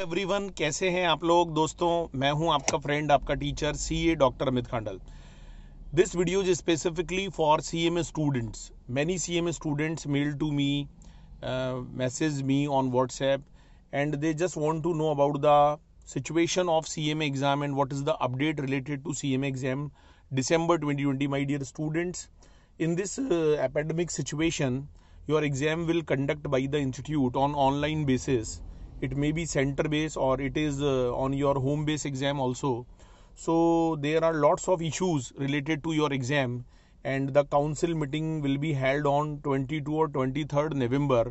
everyone कैसे हैं आप लोग दोस्तों मैं हूं आपका फ्रेंड आपका teacher C A doctor Amit Khandal this video is specifically for C M students many C M students mail to me message me on WhatsApp and they just want to know about the situation of C M exam and what is the update related to C M exam December twenty twenty my dear students in this epidemic situation your exam will conduct by the institute on online basis it may be center base or it is uh, on your home base exam also so there are lots of issues related to your exam and the council meeting will be held on 22 or 23rd november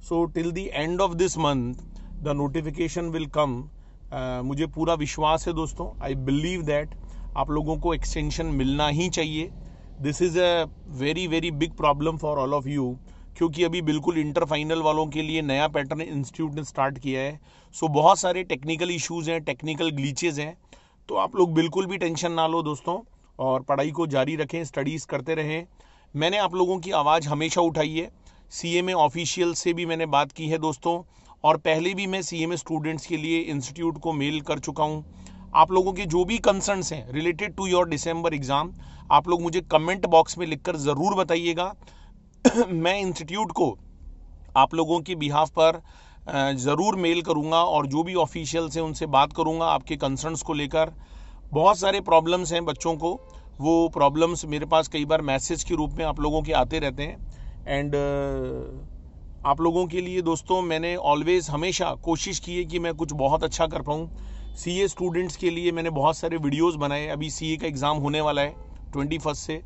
so till the end of this month the notification will come uh, मुझे पूरा विश्वास है दोस्तों I believe that आप लोगों को extension मिलना ही चाहिए this is a very very big problem for all of you क्योंकि अभी बिल्कुल इंटर फाइनल वालों के लिए नया पैटर्न इंस्टीट्यूट ने स्टार्ट किया है सो बहुत सारे टेक्निकल इश्यूज हैं टेक्निकल ग्लीचेज हैं तो आप लोग बिल्कुल भी टेंशन ना लो दोस्तों और पढ़ाई को जारी रखें स्टडीज़ करते रहें मैंने आप लोगों की आवाज़ हमेशा उठाई है सी एम ऑफिशियल से भी मैंने बात की है दोस्तों और पहले भी मैं सी स्टूडेंट्स के लिए इंस्टीट्यूट को मेल कर चुका हूँ आप लोगों के जो भी कंसर्नस हैं related to your December exam आप लोग मुझे कमेंट बॉक्स में लिखकर ज़रूर बताइएगा मैं इंस्टीट्यूट को आप लोगों के बिहाफ पर ज़रूर मेल करूँगा और जो भी ऑफिशियल्स हैं उनसे बात करूँगा आपके कंसर्न्स को लेकर बहुत सारे प्रॉब्लम्स हैं बच्चों को वो प्रॉब्लम्स मेरे पास कई बार मैसेज के रूप में आप लोगों के आते रहते हैं एंड आप लोगों के लिए दोस्तों मैंने ऑलवेज़ हमेशा कोशिश की है कि मैं कुछ बहुत अच्छा कर पाऊँ सी स्टूडेंट्स के लिए मैंने बहुत सारे वीडियोज़ बनाए अभी सी का एग्ज़ाम होने वाला है ट्वेंटी से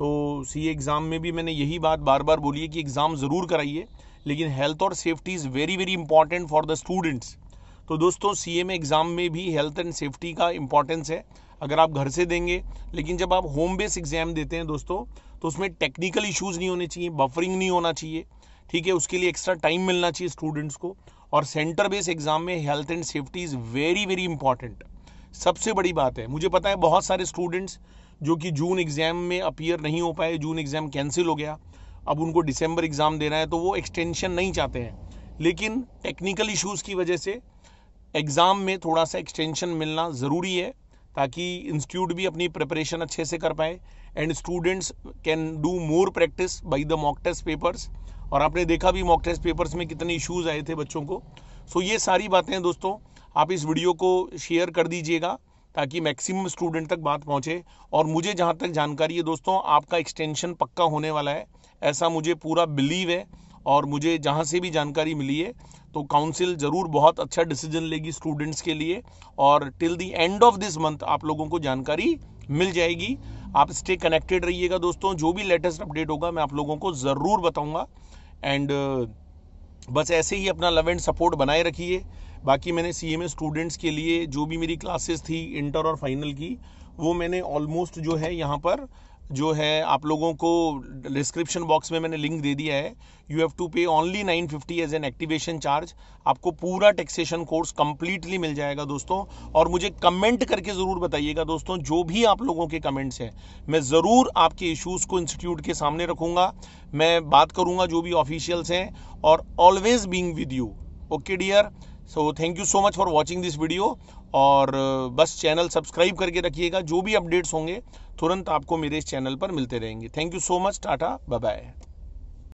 तो सी एग्ज़ाम में भी मैंने यही बात बार बार बोली है कि एग्ज़ाम ज़रूर कराइए लेकिन हेल्थ और safety is very very important for the students तो दोस्तों सी एम एग्ज़ाम में भी हेल्थ एंड सेफ्टी का इम्पॉर्टेंस है अगर आप घर से देंगे लेकिन जब आप होम बेस एग्ज़ाम देते हैं दोस्तों तो उसमें टेक्निकल इश्यूज नहीं होने चाहिए बफरिंग नहीं होना चाहिए ठीक है उसके लिए एक्स्ट्रा टाइम मिलना चाहिए स्टूडेंट्स को और सेंटर बेस एग्ज़ाम में health and safety is very very important सबसे बड़ी बात है मुझे पता है बहुत सारे स्टूडेंट्स जो कि जून एग्ज़ाम में अपीयर नहीं हो पाए जून एग्ज़ाम कैंसिल हो गया अब उनको दिसंबर एग्ज़ाम देना है तो वो एक्सटेंशन नहीं चाहते हैं लेकिन टेक्निकल इश्यूज़ की वजह से एग्ज़ाम में थोड़ा सा एक्सटेंशन मिलना ज़रूरी है ताकि इंस्टीट्यूट भी अपनी प्रिपरेशन अच्छे से कर पाए and students can do more practice by the mock test papers और आपने देखा भी मॉक टेस्ट पेपर्स में कितने इश्यूज़ आए थे बच्चों को सो so, ये सारी बातें दोस्तों आप इस वीडियो को शेयर कर दीजिएगा ताकि मैक्सिमम स्टूडेंट तक बात पहुंचे और मुझे जहां तक जानकारी है दोस्तों आपका एक्सटेंशन पक्का होने वाला है ऐसा मुझे पूरा बिलीव है और मुझे जहाँ से भी जानकारी मिली है तो काउंसिल ज़रूर बहुत अच्छा डिसीजन लेगी स्टूडेंट्स के लिए और till the end of this month आप लोगों को जानकारी मिल जाएगी आप स्टे कनेक्टेड रहिएगा दोस्तों जो भी लेटेस्ट अपडेट होगा मैं आप लोगों को ज़रूर बताऊँगा एंड बस ऐसे ही अपना लव एंड सपोर्ट बनाए रखिए बाकी मैंने सी एम स्टूडेंट्स के लिए जो भी मेरी क्लासेस थी इंटर और फाइनल की वो मैंने ऑलमोस्ट जो है यहाँ पर जो है आप लोगों को डिस्क्रिप्शन बॉक्स में मैंने लिंक दे दिया है you have to pay only 950 as an activation charge आपको पूरा टैक्सेशन कोर्स कम्प्लीटली मिल जाएगा दोस्तों और मुझे कमेंट करके ज़रूर बताइएगा दोस्तों जो भी आप लोगों के कमेंट्स हैं मैं ज़रूर आपके इश्यूज़ को इंस्टीट्यूट के सामने रखूँगा मैं बात करूँगा जो भी ऑफिशियल्स हैं और always being with you okay dear so thank you so much for watching this video और uh, बस चैनल सब्सक्राइब करके रखिएगा जो भी अपडेट्स होंगे तुरंत आपको मेरे इस चैनल पर मिलते रहेंगे thank you so much tata bye bye